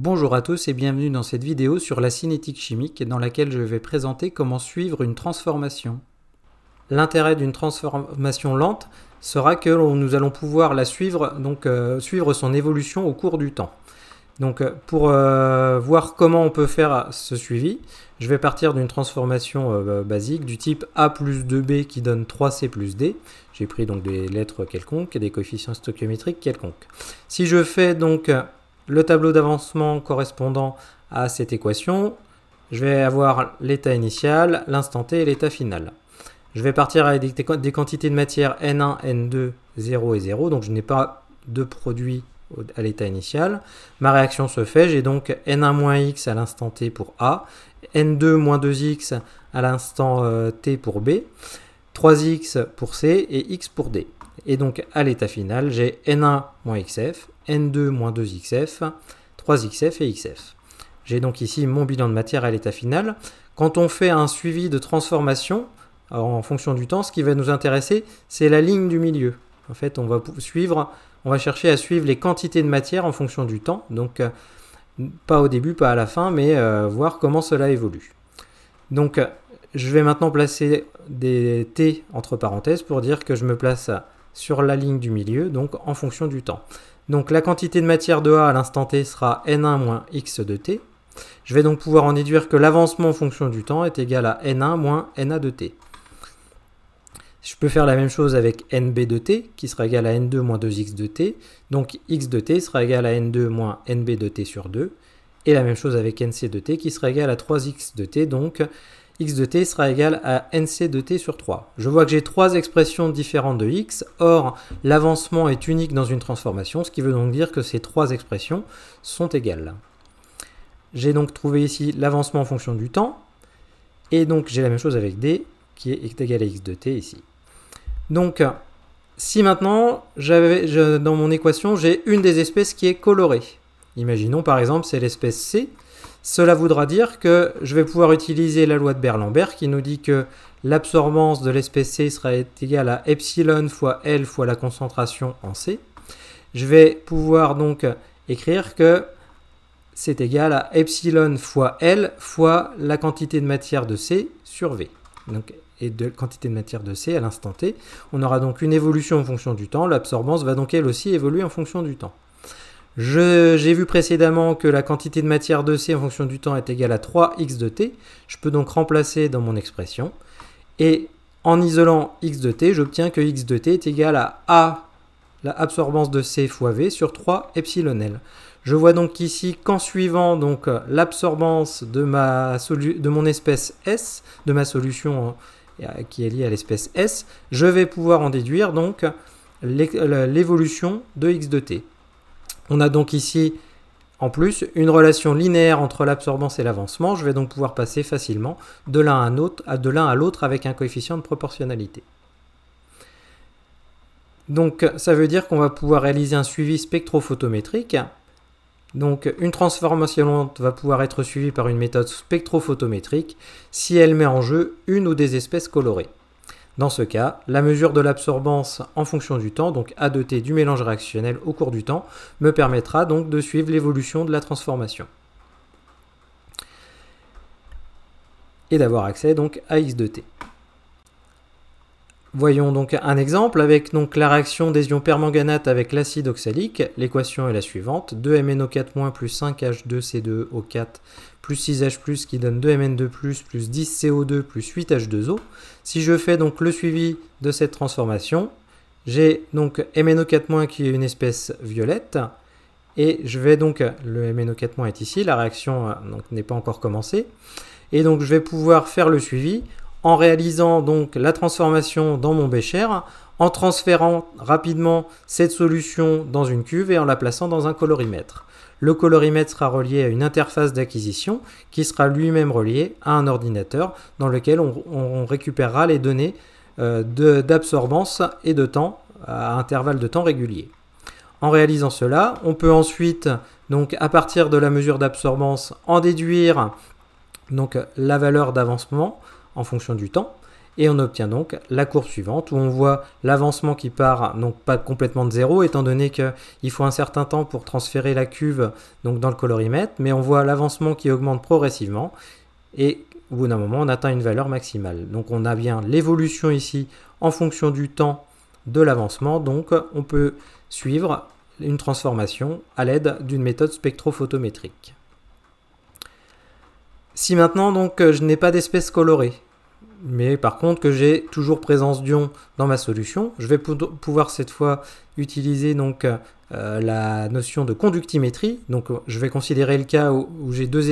Bonjour à tous et bienvenue dans cette vidéo sur la cinétique chimique dans laquelle je vais présenter comment suivre une transformation. L'intérêt d'une transformation lente sera que nous allons pouvoir la suivre, donc euh, suivre son évolution au cours du temps. Donc euh, pour euh, voir comment on peut faire ce suivi, je vais partir d'une transformation bah, basique du type A plus 2B qui donne 3C plus D. J'ai pris donc des lettres quelconques et des coefficients stoichiométriques quelconques. Si je fais donc le tableau d'avancement correspondant à cette équation. Je vais avoir l'état initial, l'instant t et l'état final. Je vais partir avec des, quantités de matière n1, n2, 0 et 0, donc je n'ai pas de produit à l'état initial. Ma réaction se fait, j'ai donc n1-x à l'instant t pour A, n2-2x à l'instant euh, t pour B, 3x pour C et x pour D. Et donc à l'état final, j'ai n1-xf, N2-2XF, 3XF et XF. J'ai donc ici mon bilan de matière à l'état final. Quand on fait un suivi de transformation, euh, en fonction du temps, ce qui va nous intéresser, c'est la ligne du milieu. En fait, on va suivre, on va chercher à suivre les quantités de matière en fonction du temps. Donc, euh, pas au début, pas à la fin, mais euh, voir comment cela évolue. Donc, je vais maintenant placer des T entre parenthèses pour dire que je me place sur la ligne du milieu, donc en fonction du temps. Donc la quantité de matière de A à l'instant t sera n1 moins x de t. Je vais donc pouvoir en déduire que l'avancement en fonction du temps est égal à n1 moins na de t. Je peux faire la même chose avec nb de t, qui sera égal à n2 moins 2x de t. Donc x de t sera égal à n2 moins nb de t sur 2. Et la même chose avec nc de t, qui sera égal à 3x de t. Donc x de t sera égal à nc de t sur 3. Je vois que j'ai trois expressions différentes de x, or l'avancement est unique dans une transformation, ce qui veut donc dire que ces trois expressions sont égales. J'ai donc trouvé ici l'avancement en fonction du temps, et donc j'ai la même chose avec d, qui est égal à x de t ici. Donc, si maintenant, dans mon équation, j'ai une des espèces qui est colorée, imaginons par exemple c'est l'espèce c, cela voudra dire que je vais pouvoir utiliser la loi de Berlambert qui nous dit que l'absorbance de l'espèce C sera égale à epsilon fois L fois la concentration en C. Je vais pouvoir donc écrire que c'est égal à epsilon fois L fois la quantité de matière de C sur V. Donc, et de quantité de matière de C à l'instant T. On aura donc une évolution en fonction du temps. L'absorbance va donc elle aussi évoluer en fonction du temps. J'ai vu précédemment que la quantité de matière de C en fonction du temps est égale à 3x de t. Je peux donc remplacer dans mon expression. Et en isolant x de t, j'obtiens que x de t est égal à A, la absorbance de C fois V, sur 3 epsilon Je vois donc ici qu'en suivant donc l'absorbance de, ma de mon espèce S, de ma solution hein, qui est liée à l'espèce S, je vais pouvoir en déduire donc l'évolution de x de t. On a donc ici, en plus, une relation linéaire entre l'absorbance et l'avancement. Je vais donc pouvoir passer facilement de l'un à l'autre avec un coefficient de proportionnalité. Donc ça veut dire qu'on va pouvoir réaliser un suivi spectrophotométrique. Donc une transformation va pouvoir être suivie par une méthode spectrophotométrique si elle met en jeu une ou des espèces colorées. Dans ce cas, la mesure de l'absorbance en fonction du temps, donc A de T du mélange réactionnel au cours du temps, me permettra donc de suivre l'évolution de la transformation. Et d'avoir accès donc à X de T. Voyons donc un exemple avec la réaction des ions permanganates avec l'acide oxalique. L'équation est la suivante 2MnO4- plus 5H2C2O4 plus 6H+, qui donne 2Mn2+, plus 10CO2, plus 8H2O. Si je fais donc le suivi de cette transformation, j'ai donc MnO4- qui est une espèce violette, et je vais donc, le MnO4- est ici, la réaction euh, n'est pas encore commencée, et donc je vais pouvoir faire le suivi en réalisant donc la transformation dans mon bécher, en transférant rapidement cette solution dans une cuve et en la plaçant dans un colorimètre. Le colorimètre sera relié à une interface d'acquisition qui sera lui-même relié à un ordinateur dans lequel on, récupérera les données euh, d'absorbance et de temps à intervalles de temps réguliers. En réalisant cela, on peut ensuite, donc à partir de la mesure d'absorbance, en déduire donc la valeur d'avancement, en fonction du temps. Et on obtient donc la courbe suivante où on voit l'avancement qui part donc pas complètement de zéro étant donné qu'il faut un certain temps pour transférer la cuve donc dans le colorimètre, mais on voit l'avancement qui augmente progressivement et au bout d'un moment on atteint une valeur maximale. Donc on a bien l'évolution ici en fonction du temps de l'avancement, donc on peut suivre une transformation à l'aide d'une méthode spectrophotométrique. Si maintenant donc je n'ai pas d'espèce colorée, mais par contre que j'ai toujours présence d'ions dans ma solution, je vais pouvoir cette fois utiliser donc euh, la notion de conductimétrie. Donc je vais considérer le cas où, j'ai deux,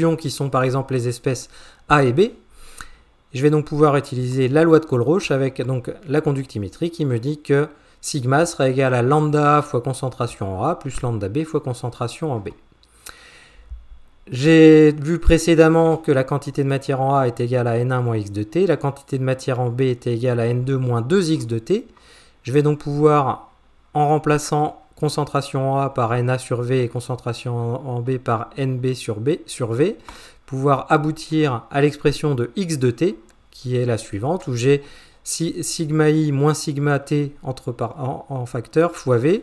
ions qui sont par exemple les espèces A et B. Je vais donc pouvoir utiliser la loi de Colroche avec donc la conductimétrie qui me dit que sigma sera égal à lambda A fois concentration en A plus lambda B fois concentration en B. J'ai vu précédemment que la quantité de matière en A est égale à n1 moins x de t, la quantité de matière en B est égale à n2 moins 2x de t. Je vais donc pouvoir, en remplaçant concentration en A par na sur V et concentration en B par nb sur, B sur V, pouvoir aboutir à l'expression de x de t, qui est la suivante, où j'ai sigma i moins sigma t entre en facteur fois V,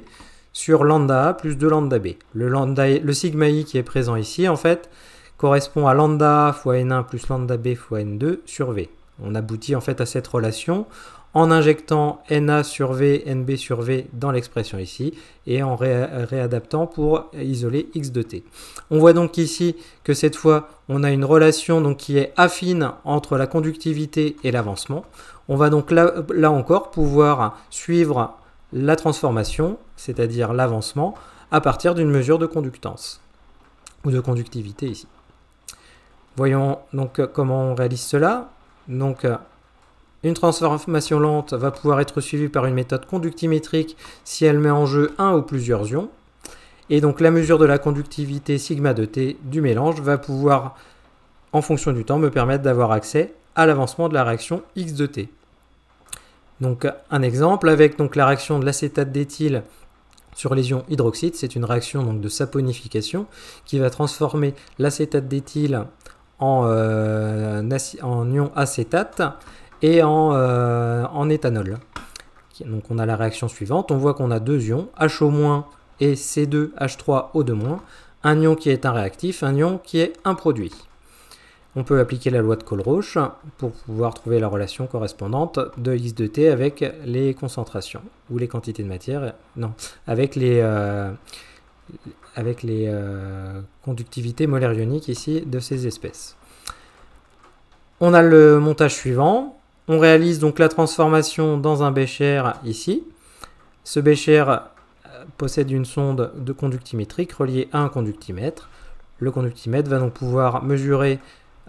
sur lambda A plus 2 lambda B. Le, lambda, le sigma i qui est présent ici, en fait, correspond à lambda A fois N1 plus lambda B fois N2 sur V. On aboutit en fait à cette relation en injectant NA sur V, NB sur V dans l'expression ici, et en réadaptant pour isoler X de T. On voit donc ici que cette fois, on a une relation donc, qui est affine entre la conductivité et l'avancement. On va donc là encore pouvoir suivre la transformation, c'est-à-dire l'avancement, à partir d'une mesure de conductance ou de conductivité ici. Voyons donc comment on réalise cela. Donc une transformation lente va pouvoir être suivie par une méthode conductimétrique si elle met en jeu un ou plusieurs ions. Et donc la mesure de la conductivité sigma de T du mélange va pouvoir, en fonction du temps, me permettre d'avoir accès à l'avancement de la réaction X de T. Donc un exemple avec donc la réaction de l'acétate d'éthyle sur les ions hydroxyde, c'est une réaction de saponification qui va transformer l'acétate d'éthyle euh, en, ion acétate et en, euh, éthanol. on a la réaction suivante, on voit qu'on a deux ions, HO- et C2H3O2-, un ion qui est un réactif, un ion qui est un produit on peut appliquer la loi de Kohlrausch pour pouvoir trouver la relation correspondante de X de T avec les concentrations ou les quantités de matière, non, avec les, euh, avec les euh, conductivités molaires ioniques ici de ces espèces. On a le montage suivant. On réalise donc la transformation dans un bécher ici. Ce bécher euh, possède une sonde de conductimétrique reliée à un conductimètre. Le conductimètre va donc pouvoir mesurer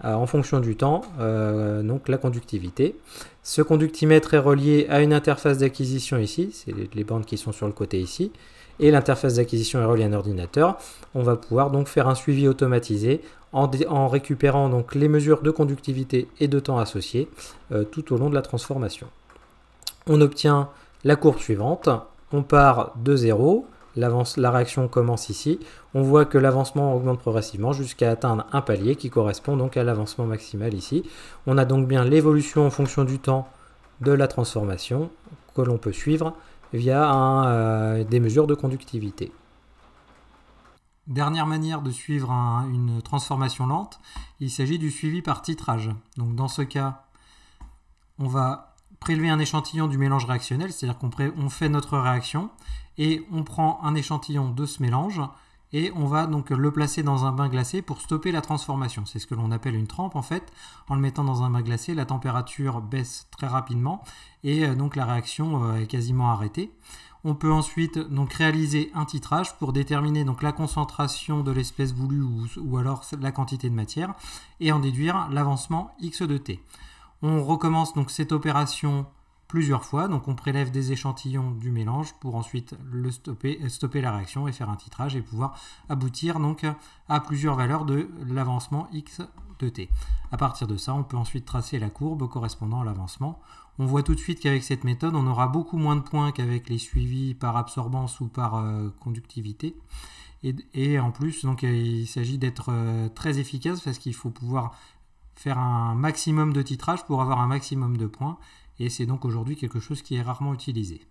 euh, en fonction du temps, euh, donc la conductivité. Ce conductimètre est relié à une interface d'acquisition ici, c'est les bandes qui sont sur le côté ici, et l'interface d'acquisition est reliée à un ordinateur. On va pouvoir donc faire un suivi automatisé en, récupérant donc les mesures de conductivité et de temps associés euh, tout au long de la transformation. On obtient la courbe suivante, on part de 0, la réaction commence ici. On voit que l'avancement augmente progressivement jusqu'à atteindre un palier qui correspond donc à l'avancement maximal ici. On a donc bien l'évolution en fonction du temps de la transformation que l'on peut suivre via euh, des mesures de conductivité. Dernière manière de suivre une transformation lente, il s'agit du suivi par titrage. Donc dans ce cas, on va prélever un échantillon du mélange réactionnel, c'est-à-dire qu'on fait notre réaction et on prend un échantillon de ce mélange et on va donc le placer dans un bain glacé pour stopper la transformation. C'est ce que l'on appelle une trempe en fait. En le mettant dans un bain glacé, la température baisse très rapidement et euh, donc la réaction euh, est quasiment arrêtée. On peut ensuite donc réaliser un titrage pour déterminer donc la concentration de l'espèce voulue ou, ou alors la quantité de matière et en déduire l'avancement x de t. On recommence donc cette opération plusieurs fois. Donc on prélève des échantillons du mélange pour ensuite le stopper, euh, stopper la réaction et faire un titrage et pouvoir aboutir donc à plusieurs valeurs de l'avancement x de t. À partir de ça, on peut ensuite tracer la courbe correspondant à l'avancement. On voit tout de suite qu'avec cette méthode, on aura beaucoup moins de points qu'avec les suivis par absorbance ou par euh, conductivité. Et, en plus, donc, il s'agit d'être euh, très efficace parce qu'il faut pouvoir faire un maximum de titrage pour avoir un maximum de points, et c'est donc aujourd'hui quelque chose qui est rarement utilisé.